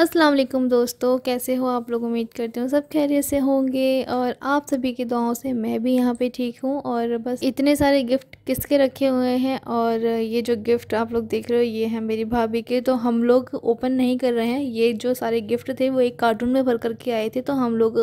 अस्सलाम वालेकुम दोस्तों कैसे हो आप लोग उम्मीद करते हो सब खैरियत से होंगे और आप सभी की दुआओं से मैं भी यहाँ पे ठीक हूँ और बस इतने सारे गिफ्ट किसके रखे हुए हैं और ये जो गिफ्ट आप लोग देख रहे हो ये है मेरी भाभी के तो हम लोग ओपन नहीं कर रहे हैं ये जो सारे गिफ्ट थे वो एक कार्टून में भर करके आए थे तो हम लोग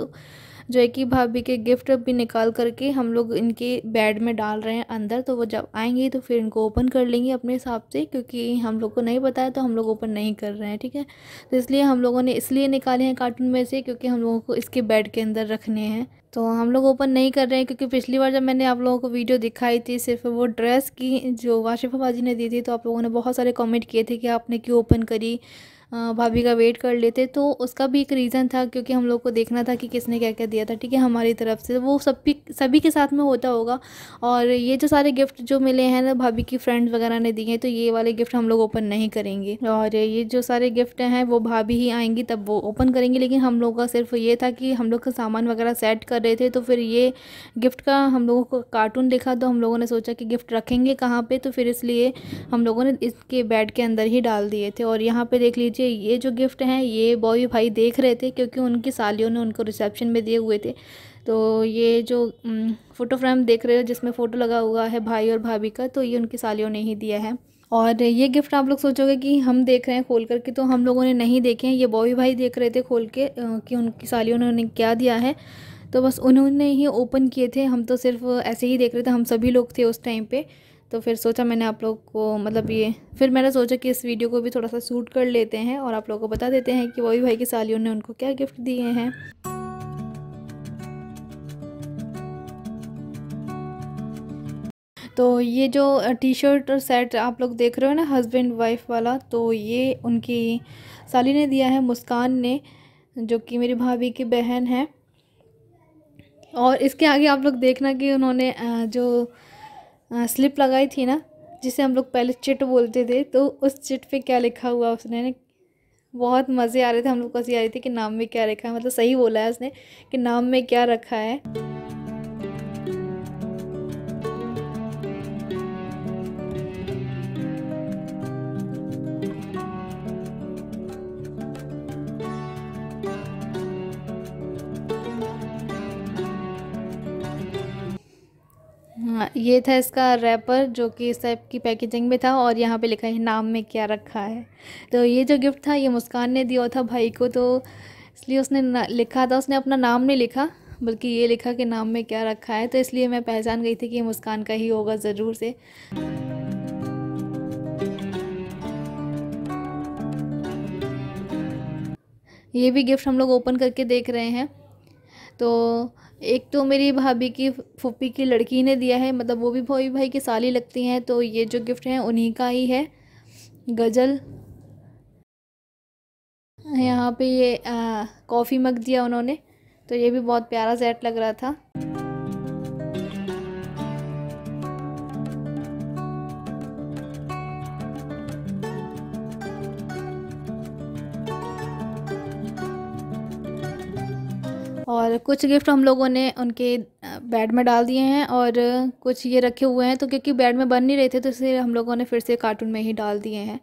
जो कि भाभी के गिफ्ट भी निकाल करके हम लोग इनके बेड में डाल रहे हैं अंदर तो वो जब आएंगे तो फिर इनको ओपन कर लेंगे अपने हिसाब से क्योंकि हम लोग को नहीं पता है तो हम लोग ओपन नहीं कर रहे हैं ठीक है तो इसलिए हम लोगों ने इसलिए निकाले हैं कार्टून में से क्योंकि हम लोगों को इसके बेड के अंदर रखने हैं तो हम लोग ओपन नहीं कर रहे हैं क्योंकि पिछली बार जब मैंने आप लोगों को वीडियो दिखाई थी सिर्फ वो ड्रेस की जो वाशिफा बाजी ने दी थी तो आप लोगों ने बहुत सारे कमेंट किए थे कि आपने क्यों ओपन करी भाभी का वेट कर लेते तो उसका भी एक रीज़न था क्योंकि हम लोग को देखना था कि किसने क्या क्या दिया था ठीक है हमारी तरफ से वो सभी सभी के साथ में होता होगा और ये जो सारे गिफ्ट जो मिले हैं ना भाभी की फ्रेंड्स वगैरह ने दिए हैं तो ये वाले गिफ्ट हम लोग ओपन नहीं करेंगे और ये जो सारे गिफ्ट हैं वो भाभी ही आएंगी तब वो ओपन करेंगे लेकिन हम लोग का सिर्फ ये था कि हम लोग का सामान वगैरह सेट कर रहे थे तो फिर ये गिफ्ट का हम लोगों को कार्टून देखा तो हम लोगों ने सोचा कि गिफ्ट रखेंगे कहाँ पर तो फिर इसलिए हम लोगों ने इसके बेड के अंदर ही डाल दिए थे और यहाँ पर देख लीजिए सोचिए ये जो गिफ्ट हैं ये बॉय भाई देख रहे थे क्योंकि उनकी सालियों ने उनको रिसेप्शन में दिए हुए थे तो ये जो फ़ोटो फ्रेम देख रहे हो जिसमें फ़ोटो लगा हुआ है भाई और भाभी का तो ये उनकी सालियों ने ही दिया है और ये गिफ्ट आप लोग सोचोगे कि हम देख रहे हैं खोल कर के तो हम लोगों ने नहीं देखे हैं ये बॉबी भाई देख रहे थे खोल के कि उनकी सालियों ने उन्हें क्या दिया है तो बस उन्होंने ही ओपन किए थे हम तो सिर्फ ऐसे ही देख रहे थे हम सभी लोग थे उस टाइम पर तो फिर सोचा मैंने आप लोग को मतलब ये फिर मैंने सोचा कि इस वीडियो को भी थोड़ा सा सूट कर लेते हैं और आप लोगों को बता देते हैं कि वही भाई की सालियों ने उनको क्या गिफ्ट दिए हैं तो ये जो टी शर्ट और सेट आप लोग देख रहे हो ना हस्बैंड वाइफ वाला तो ये उनकी साली ने दिया है मुस्कान ने जो कि मेरी भाभी की बहन है और इसके आगे आप लोग देखना कि उन्होंने जो स्लिप लगाई थी ना जिसे हम लोग पहले चिट बोलते थे तो उस चिट पे क्या लिखा हुआ उसने बहुत मज़े आ रहे थे हम लोग को हंसी आ रही थी कि नाम में क्या रखा है मतलब सही बोला है उसने कि नाम में क्या रखा है हाँ, ये था इसका रैपर जो कि इस टाइप की पैकेजिंग में था और यहाँ पे लिखा है नाम में क्या रखा है तो ये जो गिफ्ट था ये मुस्कान ने दिया था भाई को तो इसलिए उसने लिखा था उसने अपना नाम नहीं लिखा बल्कि ये लिखा कि नाम में क्या रखा है तो इसलिए मैं पहचान गई थी कि ये मुस्कान का ही होगा ज़रूर से ये भी गिफ्ट हम लोग ओपन करके देख रहे हैं तो एक तो मेरी भाभी की फूफी की लड़की ने दिया है मतलब वो भी भाई भाई की साली लगती हैं तो ये जो गिफ्ट हैं उन्हीं का ही है गज़ल यहाँ पे ये कॉफ़ी मग दिया उन्होंने तो ये भी बहुत प्यारा सेट लग रहा था और कुछ गिफ्ट हम लोगों ने उनके बेड में डाल दिए हैं और कुछ ये रखे हुए हैं तो क्योंकि बेड में बन नहीं रहे थे तो इसलिए हम लोगों ने फिर से कार्टून में ही डाल दिए हैं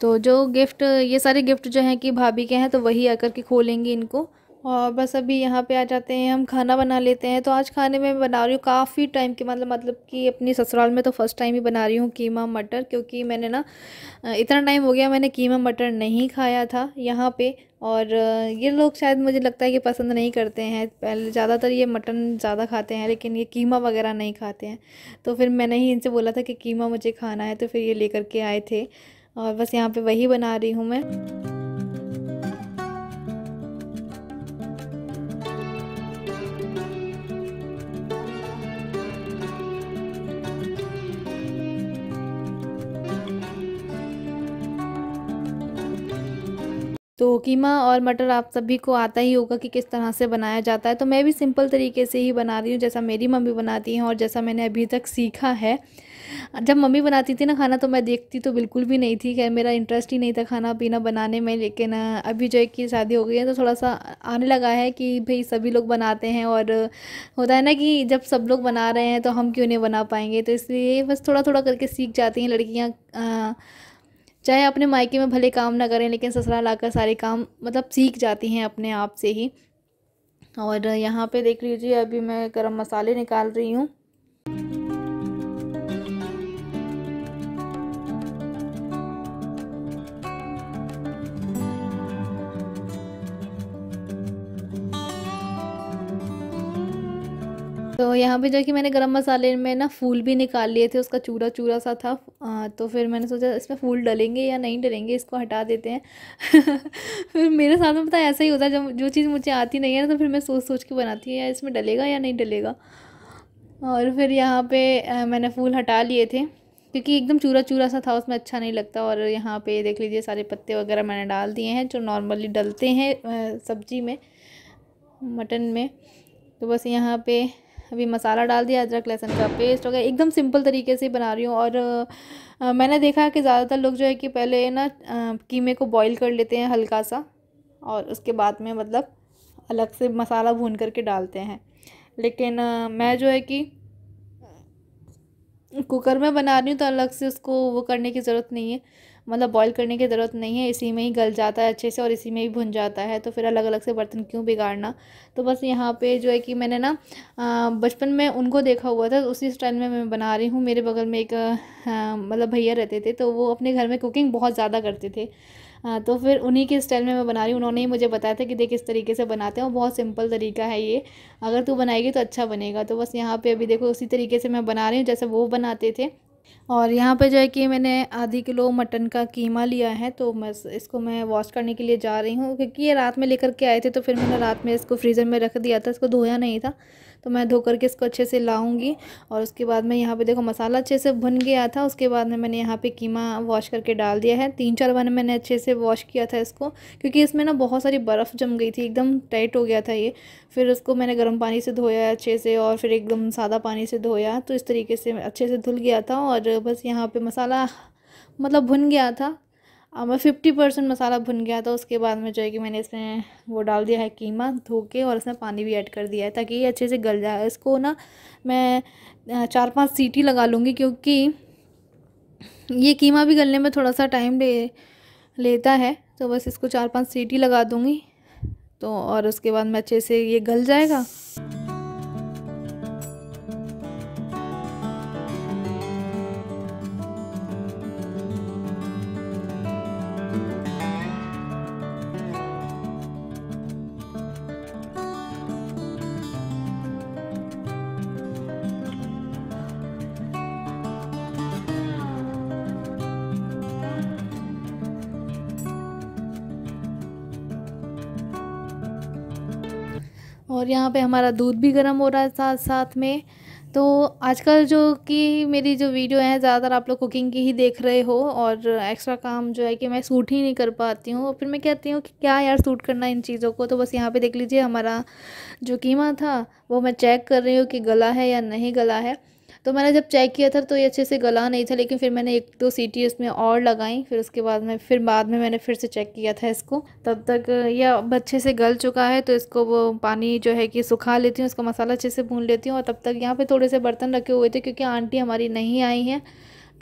तो जो गिफ्ट ये सारे गिफ्ट जो हैं कि भाभी के हैं तो वही आकर के खोलेंगी इनको और बस अभी यहाँ पे आ जाते हैं हम खाना बना लेते हैं तो आज खाने में मैं बना रही हूँ काफ़ी टाइम के मतलब मतलब कि अपनी ससुराल में तो फ़र्स्ट टाइम ही बना रही हूँ कीमा मटर क्योंकि मैंने ना इतना टाइम हो गया मैंने कीमा मटर नहीं खाया था यहाँ पे और ये लोग शायद मुझे लगता है कि पसंद नहीं करते हैं पहले ज़्यादातर ये मटन ज़्यादा खाते हैं लेकिन ये कीमा वगैरह नहीं खाते हैं तो फिर मैंने ही इनसे बोला था कि कीमा मुझे खाना है तो फिर ये ले के आए थे और बस यहाँ पर वही बना रही हूँ मैं तो कीमा और मटर आप सभी को आता ही होगा कि किस तरह से बनाया जाता है तो मैं भी सिंपल तरीके से ही बना रही हूँ जैसा मेरी मम्मी बनाती हैं और जैसा मैंने अभी तक सीखा है जब मम्मी बनाती थी ना खाना तो मैं देखती तो बिल्कुल भी नहीं थी खैर मेरा इंटरेस्ट ही नहीं था खाना पीना बनाने में लेकिन अभी जो एक की शादी हो गई है तो थोड़ा सा आने लगा है कि भाई सभी लोग बनाते हैं और होता है ना कि जब सब लोग बना रहे हैं तो हम क्यों नहीं बना पाएंगे तो इसलिए बस थोड़ा थोड़ा करके सीख जाती हैं लड़कियाँ चाहे अपने मायके में भले काम ना करें लेकिन ससुराल आकर सारे काम मतलब सीख जाती हैं अपने आप से ही और यहाँ पे देख लीजिए अभी मैं गर्म मसाले निकाल रही हूँ तो यहाँ पे जाके मैंने गरम मसाले में ना फूल भी निकाल लिए थे उसका चूरा चूरा सा था आ, तो फिर मैंने सोचा इसमें फूल डलेंगे या नहीं डलेंगे इसको हटा देते हैं फिर मेरे साथ में पता ऐसा ही होता है जब जो चीज़ मुझे आती नहीं है ना तो फिर मैं सोच सोच के बनाती है या इसमें डलेगा या नहीं डलेगा और फिर यहाँ पर मैंने फूल हटा लिए थे क्योंकि एकदम चूरा चूरा सा था उसमें अच्छा नहीं लगता और यहाँ पर देख लीजिए सारे पत्ते वगैरह मैंने डाल दिए हैं जो नॉर्मली डलते हैं सब्जी में मटन में तो बस यहाँ पे अभी मसाला डाल दिया अदरक लहसुन का पेस्ट वगैरह एकदम सिंपल तरीके से बना रही हूँ और आ, मैंने देखा कि ज़्यादातर लोग जो है कि पहले ना कीमे को बॉईल कर लेते हैं हल्का सा और उसके बाद में मतलब अलग से मसाला भून करके डालते हैं लेकिन आ, मैं जो है कि कुकर में बना रही हूँ तो अलग से उसको वो करने की ज़रूरत नहीं है मतलब बॉईल करने की ज़रूरत नहीं है इसी में ही गल जाता है अच्छे से और इसी में ही भुन जाता है तो फिर अलग अलग से बर्तन क्यों बिगाड़ना तो बस यहाँ पे जो है कि मैंने ना बचपन में उनको देखा हुआ था उसी स्टाइल में मैं बना रही हूँ मेरे बगल में एक मतलब भैया रहते थे तो वो अपने घर में कुकिंग बहुत ज़्यादा करते थे तो फिर उन्हीं के स्टाइल में मैं बना रही हूँ उन्होंने ही मुझे बताया था कि देख इस तरीके से बनाते हैं और बहुत सिंपल तरीका है ये अगर तू बनाएगी तो अच्छा बनेगा तो बस यहाँ पे अभी देखो उसी तरीके से मैं बना रही हूँ जैसे वो बनाते थे और यहाँ पे जो है कि मैंने आधी किलो मटन का कीमा लिया है तो मैं इसको मैं वॉश करने के लिए जा रही हूँ क्योंकि ये रात में लेकर के आए थे तो फिर मैंने रात में इसको फ्रीज़र में रख दिया था इसको धोया नहीं था तो मैं धो करके इसको अच्छे से लाऊँगी और उसके बाद मैं यहाँ पर देखो मसाला अच्छे से भुन गया था उसके बाद में मैंने यहाँ पर कीमा वॉश करके डाल दिया है तीन चार बार मैंने अच्छे से वॉश किया था इसको क्योंकि इसमें ना बहुत सारी बर्फ़ जम गई थी एकदम टाइट हो गया था ये फिर उसको मैंने गर्म पानी से धोया अच्छे से और फिर एकदम सादा पानी से धोया तो इस तरीके से अच्छे से धुल गया था और बस यहाँ पर मसाला मतलब भुन गया था अब मैं फिफ्टी परसेंट मसाला भुन गया तो उसके बाद में जो है कि मैंने इसमें वो डाल दिया है कीमा धो के और इसमें पानी भी ऐड कर दिया है ताकि ये अच्छे से गल जाए इसको ना मैं चार पांच सीटी लगा लूँगी क्योंकि ये कीमा भी गलने में थोड़ा सा टाइम ले लेता है तो बस इसको चार पांच सीटी लगा दूँगी तो और उसके बाद में अच्छे से ये गल जाएगा और यहाँ पे हमारा दूध भी गर्म हो रहा है साथ साथ में तो आजकल जो कि मेरी जो वीडियो है ज़्यादातर आप लोग कुकिंग की ही देख रहे हो और एक्स्ट्रा काम जो है कि मैं सूट ही नहीं कर पाती हूँ फिर मैं कहती हूँ कि क्या यार सूट करना इन चीज़ों को तो बस यहाँ पे देख लीजिए हमारा जो कीमा था वो मैं चेक कर रही हूँ कि गला है या नहीं गला है तो मैंने जब चेक किया था तो ये अच्छे से गला नहीं था लेकिन फिर मैंने एक दो सीटी उसमें और लगाई फिर उसके बाद में फिर बाद में मैंने फिर से चेक किया था इसको तब तक ये अब अच्छे से गल चुका है तो इसको वो पानी जो है कि सुखा लेती हूँ उसका मसाला अच्छे से भून लेती हूँ और तब तक यहाँ पर थोड़े से बर्तन रखे हुए थे क्योंकि आंटी हमारी नहीं आई हैं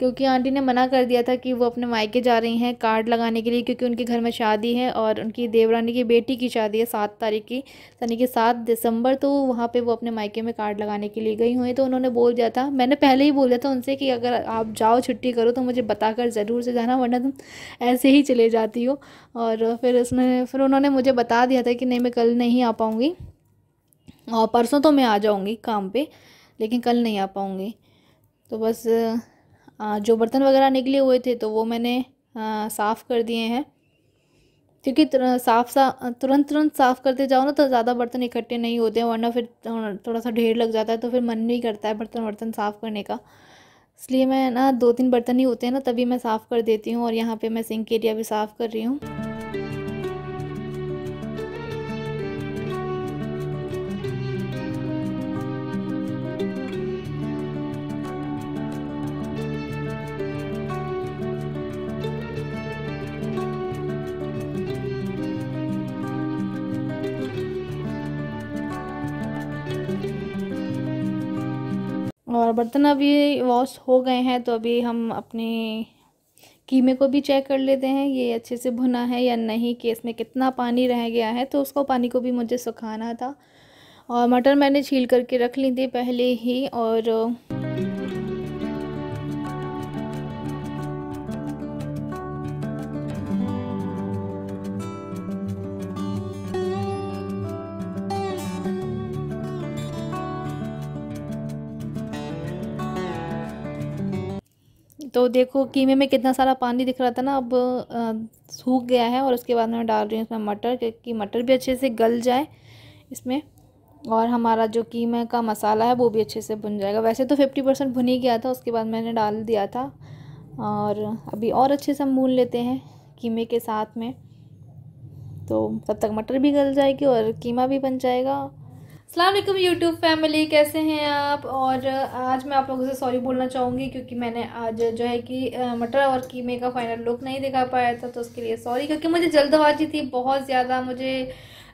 क्योंकि आंटी ने मना कर दिया था कि वो अपने मायके जा रही हैं कार्ड लगाने के लिए क्योंकि उनके घर में शादी है और उनकी देवरानी की बेटी की शादी है सात तारीख की यानी कि सात दिसंबर तो वहाँ पे वो अपने मायके में कार्ड लगाने के लिए गई हुई तो उन्होंने बोल दिया था मैंने पहले ही बोल दिया था उनसे कि अगर आप जाओ छुट्टी करो तो मुझे बता कर ज़रूर से जाना वरना तुम ऐसे ही चले जाती हो और फिर उसने फिर उन्होंने मुझे बता दिया था कि नहीं मैं कल नहीं आ पाऊँगी और परसों तो मैं आ जाऊँगी काम पर लेकिन कल नहीं आ पाऊँगी तो बस जो बर्तन वगैरह निकले हुए थे तो वो मैंने साफ़ कर दिए हैं क्योंकि साफ सा तुरंत तुरंत साफ़ करते जाओ ना तो ज़्यादा बर्तन इकट्ठे नहीं होते हैं वरना फिर थोड़ा सा ढेर लग जाता है तो फिर मन नहीं करता है बर्तन वर्तन साफ़ करने का इसलिए मैं ना दो तीन बर्तन ही होते हैं ना तभी मैं साफ़ कर देती हूँ और यहाँ पे मैं सिंक एरिया भी साफ़ कर रही हूँ और बर्तन अभी वॉश हो गए हैं तो अभी हम अपने कीमे को भी चेक कर लेते हैं ये अच्छे से भुना है या नहीं कि इसमें कितना पानी रह गया है तो उसको पानी को भी मुझे सुखाना था और मटर मैंने छील करके रख ली थी पहले ही और तो देखो कीमे में कितना सारा पानी दिख रहा था ना अब सूख गया है और उसके बाद मैं डाल रही हूँ इसमें मटर क्योंकि मटर भी अच्छे से गल जाए इसमें और हमारा जो कीमे का मसाला है वो भी अच्छे से भुन जाएगा वैसे तो फिफ्टी परसेंट भुन ही गया था उसके बाद मैंने डाल दिया था और अभी और अच्छे से हम भून लेते हैं कीमे के साथ में तो तब तक मटर भी गल जाएगी और कीमा भी बन जाएगा अल्लाम यूट्यूब फैमिली कैसे हैं आप और आज मैं आप लोगों से सॉरी बोलना चाहूँगी क्योंकि मैंने आज जो है कि मटर और कीमे का फाइनल लुक नहीं दिखा पाया था तो उसके लिए सॉरी क्योंकि मुझे जल्दबाजी थी बहुत ज़्यादा मुझे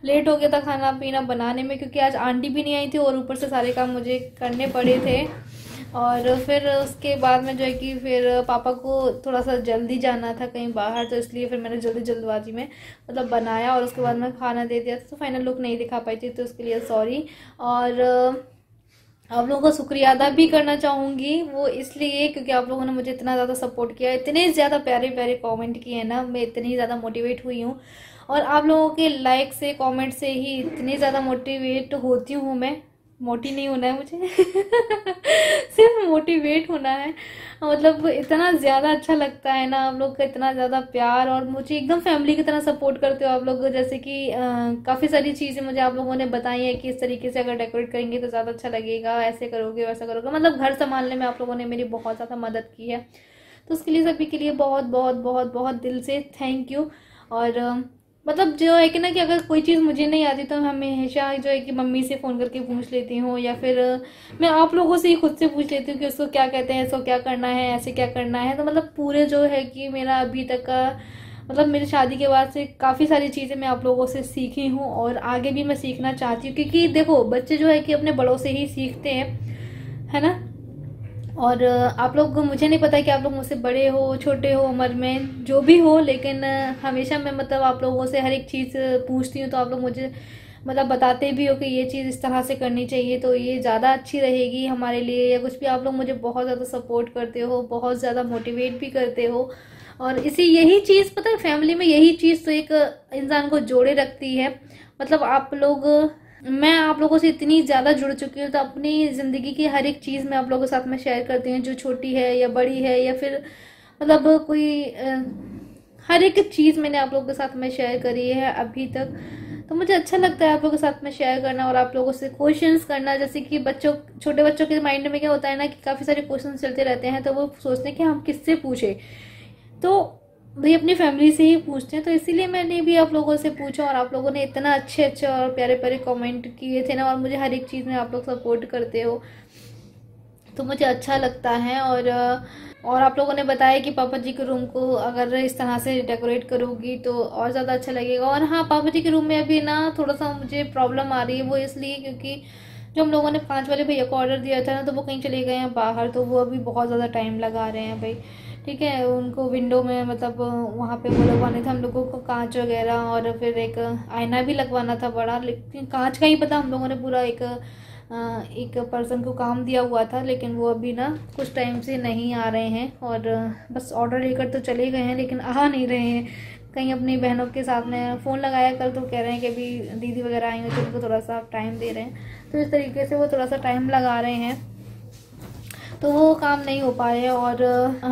लेट हो गया था खाना पीना बनाने में क्योंकि आज आंटी भी नहीं आई थी और ऊपर से सारे काम मुझे करने पड़े थे और फिर उसके बाद में जो है कि फिर पापा को थोड़ा सा जल्दी जाना था कहीं बाहर तो इसलिए फिर मैंने जल्दी जल्दबाजी में मतलब बनाया और उसके बाद में खाना दे दिया तो फाइनल लुक नहीं दिखा पाई थी तो उसके लिए सॉरी और आप लोगों का शुक्रिया अदा भी करना चाहूँगी वो इसलिए क्योंकि आप लोगों ने मुझे इतना ज़्यादा सपोर्ट किया इतने ज़्यादा प्यारे प्यारे कॉमेंट किए हैं ना मैं इतनी ज़्यादा मोटिवेट हुई हूँ और आप लोगों के लाइक से कमेंट से ही इतनी ज़्यादा मोटिवेट होती हूँ मैं मोटी नहीं होना है मुझे सिर्फ मोटिवेट होना है हाँ, मतलब इतना ज़्यादा अच्छा लगता है ना आप लोग का इतना ज़्यादा प्यार और मुझे एकदम फैमिली की तरह सपोर्ट करते हो आप लोग जैसे कि काफ़ी सारी चीज़ें मुझे आप लोगों ने बताई है कि इस तरीके से अगर डेकोरेट करेंगे तो ज़्यादा अच्छा लगेगा ऐसे करोगे वैसा करोगे मतलब घर संभालने में आप लोगों ने मेरी बहुत ज़्यादा मदद की है तो उसके लिए सभी के लिए बहुत बहुत बहुत बहुत दिल से थैंक यू और मतलब जो है कि ना कि अगर कोई चीज़ मुझे नहीं आती तो मैं हमेशा जो है कि मम्मी से फ़ोन करके पूछ लेती हूँ या फिर मैं आप लोगों से ही खुद से पूछ लेती हूँ कि उसको क्या कहते हैं इसको क्या करना है ऐसे क्या करना है तो मतलब पूरे जो है कि मेरा अभी तक का मतलब मेरी शादी के बाद से काफ़ी सारी चीज़ें मैं आप लोगों से सीखी हूँ और आगे भी मैं सीखना चाहती हूँ क्योंकि देखो बच्चे जो है कि अपने बड़ों से ही सीखते हैं है ना और आप लोग मुझे नहीं पता कि आप लोग मुझसे बड़े हो छोटे हो उम्र में जो भी हो लेकिन हमेशा मैं मतलब आप लोगों से हर एक चीज़ पूछती हूँ तो आप लोग मुझे मतलब बताते भी हो कि ये चीज़ इस तरह से करनी चाहिए तो ये ज़्यादा अच्छी रहेगी हमारे लिए या कुछ भी आप लोग मुझे बहुत ज़्यादा सपोर्ट करते हो बहुत ज़्यादा मोटिवेट भी करते हो और इसी यही चीज़ पता है फैमिली में यही चीज़ तो एक इंसान को जोड़े रखती है मतलब आप लोग मैं आप लोगों से इतनी ज़्यादा जुड़ चुकी हूँ तो अपनी ज़िंदगी की हर एक चीज़ मैं आप लोगों के साथ में शेयर करती हूँ जो छोटी है या बड़ी है या फिर मतलब कोई हर एक चीज़ मैंने आप लोगों के साथ में शेयर करी है अभी तक तो मुझे अच्छा लगता है आप लोगों के साथ में शेयर करना और आप लोगों से क्वेश्चंस करना जैसे कि बच्चों छोटे बच्चों के माइंड में क्या होता है ना कि काफ़ी सारे क्वेश्चन चलते रहते हैं तो वो सोचते हैं कि हम किससे पूछें तो भाई अपनी फैमिली से ही पूछते हैं तो इसीलिए मैंने भी आप लोगों से पूछा और आप लोगों ने इतना अच्छे अच्छे और प्यारे प्यारे कमेंट किए थे ना और मुझे हर एक चीज़ में आप लोग सपोर्ट करते हो तो मुझे अच्छा लगता है और और आप लोगों ने बताया कि पापा जी के रूम को अगर इस तरह से डेकोरेट करूँगी तो और ज़्यादा अच्छा लगेगा और हाँ पापा जी के रूम में अभी ना थोड़ा सा मुझे प्रॉब्लम आ रही है वो इसलिए क्योंकि जो हम लोगों ने पाँच वाले भैया को ऑर्डर दिया था ना तो वो कहीं चले गए हैं बाहर तो वो अभी बहुत ज़्यादा टाइम लगा रहे हैं भाई ठीक है उनको विंडो में मतलब वहाँ पे वो लगवाने थे हम लोगों को कांच वगैरह और फिर एक आईना भी लगवाना था बड़ा लेकिन कांच का ही पता हम लोगों ने पूरा एक एक पर्सन को काम दिया हुआ था लेकिन वो अभी ना कुछ टाइम से नहीं आ रहे हैं और बस ऑर्डर लेकर तो चले गए हैं लेकिन आ नहीं रहे हैं कहीं अपनी बहनों के साथ में फ़ोन लगाया कल तो कह रहे हैं कि अभी दीदी वगैरह आएंगे तो उनको थोड़ा सा टाइम दे रहे हैं तो इस तरीके से वो थोड़ा सा टाइम लगा रहे हैं तो वो काम नहीं हो पाए और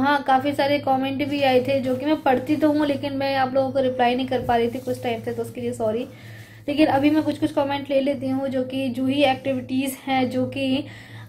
हाँ काफ़ी सारे कमेंट भी आए थे जो कि मैं पढ़ती तो हूँ लेकिन मैं आप लोगों को रिप्लाई नहीं कर पा रही थी कुछ टाइम से तो उसके लिए सॉरी लेकिन अभी मैं कुछ कुछ कमेंट ले लेती हूँ जो कि जूही एक्टिविटीज़ हैं जो कि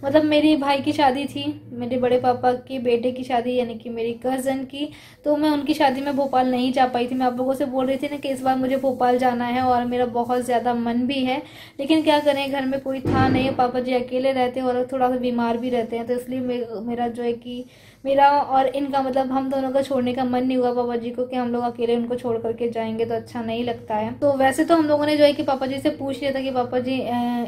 मतलब मेरे भाई की शादी थी मेरे बड़े पापा के बेटे की शादी यानी कि मेरी कज़न की तो मैं उनकी शादी में भोपाल नहीं जा पाई थी मैं आप लोगों से बोल रही थी ना कि इस बार मुझे भोपाल जाना है और मेरा बहुत ज़्यादा मन भी है लेकिन क्या करें घर में कोई था नहीं पापा जी अकेले रहते हैं और थोड़ा सा बीमार भी रहते हैं तो इसलिए मेरा जो है कि मेरा और इनका मतलब हम दोनों को छोड़ने का मन नहीं हुआ पापा जी को कि हम लोग अकेले उनको छोड़ करके जाएंगे तो अच्छा नहीं लगता है तो वैसे तो हम लोगों ने जो है कि पापा जी से पूछ लिया था कि पापा जी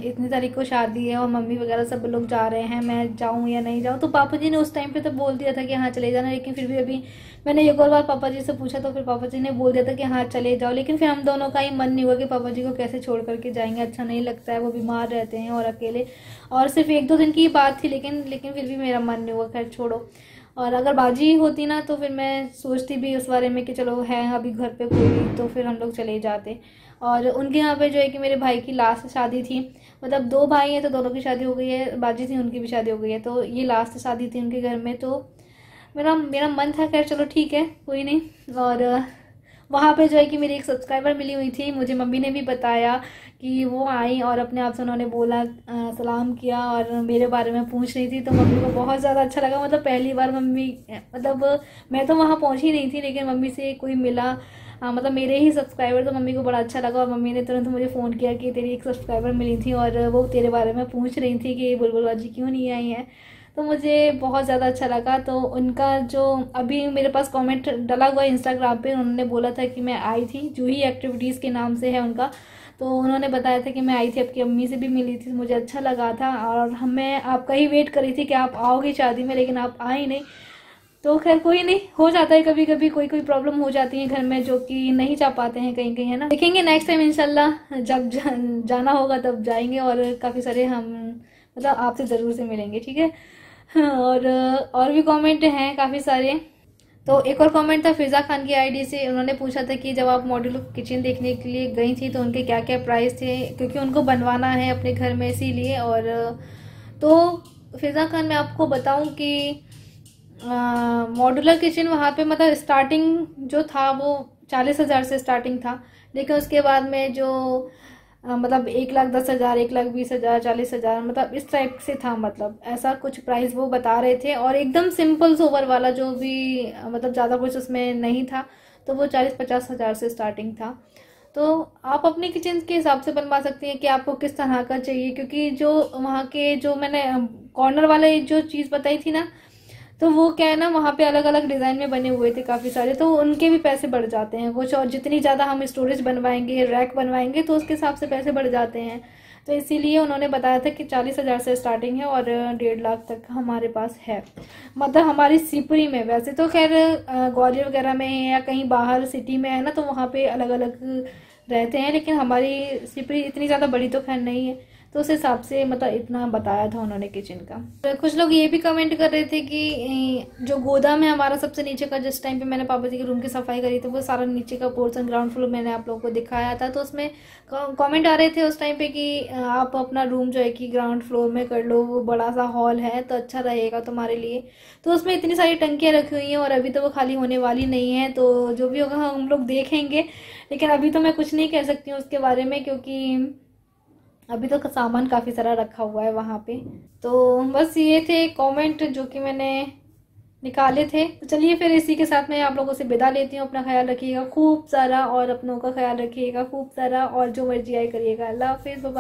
इतनी तारीख को शादी है और मम्मी वगैरह सब लोग जा रहे हैं मैं जाऊँ या नहीं जाऊँ तो पापा जी ने उस टाइम पर तो बोल दिया था कि हाँ चले जाना लेकिन फिर भी अभी मैंने एक और बार पापा जी से पूछा तो फिर पापा जी ने बोल दिया था कि हाँ चले जाओ लेकिन फिर हम दोनों का ही मन नहीं हुआ कि पापा जी को कैसे छोड़ करके जाएंगे अच्छा नहीं लगता है वो बीमार रहते हैं और अकेले और सिर्फ एक दो दिन की बात थी लेकिन लेकिन फिर भी मेरा मन नहीं हुआ खैर छोड़ो और अगर बाजी होती ना तो फिर मैं सोचती भी उस बारे में कि चलो है अभी घर पे कोई तो फिर हम लोग चले जाते और उनके यहाँ पे जो है कि मेरे भाई की लास्ट शादी थी मतलब दो भाई हैं तो दोनों की शादी हो गई है बाजी थी उनकी भी शादी हो गई है तो ये लास्ट शादी थी उनके घर में तो मेरा मेरा मन था खैर चलो ठीक है कोई नहीं और वहाँ पे जो है कि मेरी एक सब्सक्राइबर मिली हुई थी मुझे मम्मी ने भी बताया कि वो आई और अपने आप से उन्होंने बोला आ, सलाम किया और मेरे बारे में पूछ रही थी तो मम्मी को बहुत ज़्यादा अच्छा लगा मतलब पहली बार मम्मी मतलब मैं तो वहाँ पहुँची नहीं थी लेकिन मम्मी से कोई मिला हाँ मतलब मेरे ही सब्सक्राइबर तो मम्मी को बड़ा अच्छा लगा और मम्मी ने तुरंत मुझे फ़ोन किया कि तेरी एक सब्सक्राइबर मिली थी और वो तेरे बारे में पूछ रही थी कि बुलबुल बाजी क्यों नहीं आई है तो मुझे बहुत ज़्यादा अच्छा लगा तो उनका जो अभी मेरे पास कमेंट डला हुआ है इंस्टाग्राम पे उन्होंने बोला था कि मैं आई थी जूही एक्टिविटीज़ के नाम से है उनका तो उन्होंने बताया था कि मैं आई थी आपकी अम्मी से भी मिली थी मुझे अच्छा लगा था और हमें आपका ही वेट करी थी कि आप आओगे शादी में लेकिन आप आए नहीं तो खैर कोई नहीं हो जाता है कभी कभी कोई कोई प्रॉब्लम हो जाती है घर में जो कि नहीं जा पाते हैं कहीं कहीं है ना देखेंगे नेक्स्ट टाइम इनशाला जब जाना होगा तब जाएंगे और काफ़ी सारे हम मतलब आपसे ज़रूर से मिलेंगे ठीक है और और भी कमेंट हैं काफ़ी सारे तो एक और कमेंट था फिज़ा खान की आईडी से उन्होंने पूछा था कि जब आप मॉड्यूलर किचन देखने के लिए गई थी तो उनके क्या क्या प्राइस थे क्योंकि उनको बनवाना है अपने घर में इसीलिए और तो फिज़ा खान मैं आपको बताऊं कि मॉड्यूलर किचन वहाँ पे मतलब स्टार्टिंग जो था वो चालीस हज़ार से स्टार्टिंग था लेकिन उसके बाद में जो मतलब एक लाख दस हज़ार एक लाख बीस हज़ार चालीस हज़ार मतलब इस टाइप से था मतलब ऐसा कुछ प्राइस वो बता रहे थे और एकदम सिंपल सोवर वाला जो भी मतलब ज़्यादा कुछ उसमें नहीं था तो वो चालीस पचास हज़ार से स्टार्टिंग था तो आप अपने किचन के हिसाब से बनवा सकती हैं कि आपको किस तरह का चाहिए क्योंकि जो वहाँ के जो मैंने कॉर्नर वाले जो चीज़ बताई थी ना तो वो क्या है ना वहाँ पे अलग अलग डिज़ाइन में बने हुए थे काफ़ी सारे तो उनके भी पैसे बढ़ जाते हैं कुछ और जितनी ज़्यादा हम स्टोरेज बनवाएंगे रैक बनवाएंगे तो उसके हिसाब से पैसे बढ़ जाते हैं तो इसीलिए उन्होंने बताया था कि चालीस हज़ार से स्टार्टिंग है और डेढ़ लाख तक हमारे पास है मतलब हमारी सिपरी में वैसे तो खैर ग्वालियर वगैरह में है या कहीं बाहर सिटी में है ना तो वहाँ पे अलग अलग रहते हैं लेकिन हमारी सिपरी इतनी ज़्यादा बड़ी तो खैर नहीं है तो उस हिसाब से मतलब इतना बताया था उन्होंने किचन का तो कुछ लोग ये भी कमेंट कर रहे थे कि जो गोदाम है हमारा सबसे नीचे का जिस टाइम पे मैंने पापा जी के रूम की सफाई करी थी वो सारा नीचे का पोर्सन ग्राउंड फ्लोर मैंने आप लोगों को दिखाया था तो उसमें कॉमेंट आ रहे थे उस टाइम पे कि आप अपना रूम जो है कि ग्राउंड फ्लोर में कर लो वो बड़ा सा हॉल है तो अच्छा रहेगा तुम्हारे लिए तो उसमें इतनी सारी टंकियाँ रखी हुई हैं और अभी तो वो खाली होने वाली नहीं है तो जो भी होगा हम लोग देखेंगे लेकिन अभी तो मैं कुछ नहीं कह सकती हूँ उसके बारे में क्योंकि अभी तो सामान काफ़ी सारा रखा हुआ है वहाँ पे तो बस ये थे कमेंट जो कि मैंने निकाले थे तो चलिए फिर इसी के साथ मैं आप लोगों से विदा लेती हूँ अपना ख्याल रखिएगा खूब सारा और अपनों का ख्याल रखिएगा खूब सारा और जो मर्जी आए करिएगा अल्लाह हाफिज़